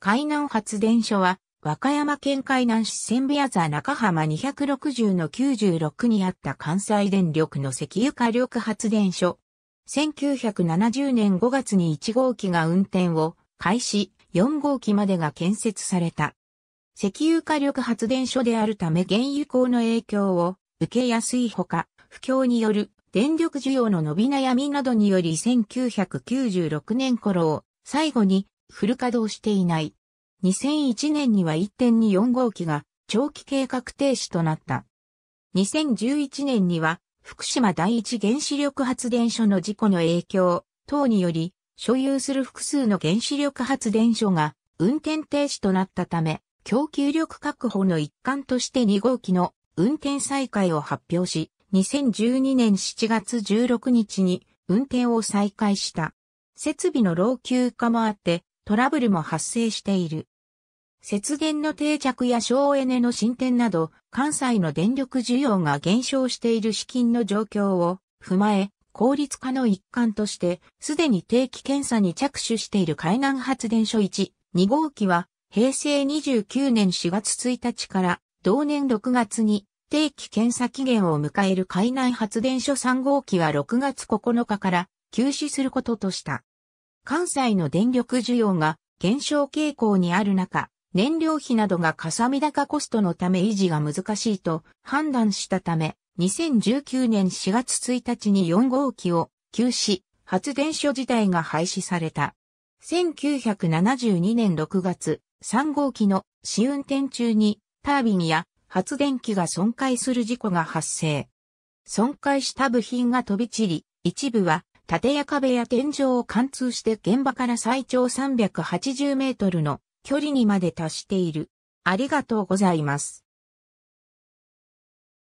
海南発電所は、和歌山県海南市千部屋座中浜260の96にあった関西電力の石油火力発電所。1970年5月に1号機が運転を開始、4号機までが建設された。石油火力発電所であるため原油高の影響を受けやすいほか、不況による電力需要の伸び悩みなどにより1996年頃を最後にフル稼働していない2001年には1.24号機が長期計画停止となった。2011年には福島第一原子力発電所の事故の影響等により所有する複数の原子力発電所が運転停止となったため供給力確保の一環として2号機の運転再開を発表し2012年7月16日に運転を再開した。設備の老朽化もあってトラブルも発生している。節電の定着や省エネの進展など、関西の電力需要が減少している資金の状況を踏まえ、効率化の一環として、すでに定期検査に着手している海南発電所1、2号機は、平成29年4月1日から、同年6月に、定期検査期限を迎える海南発電所3号機は6月9日から、休止することとした。関西の電力需要が減少傾向にある中、燃料費などがかさみ高コストのため維持が難しいと判断したため、2019年4月1日に4号機を休止、発電所自体が廃止された。1972年6月、3号機の試運転中にタービンや発電機が損壊する事故が発生。損壊した部品が飛び散り、一部は建屋壁や天井を貫通して現場から最長380メートルの距離にまで達している。ありがとうございます。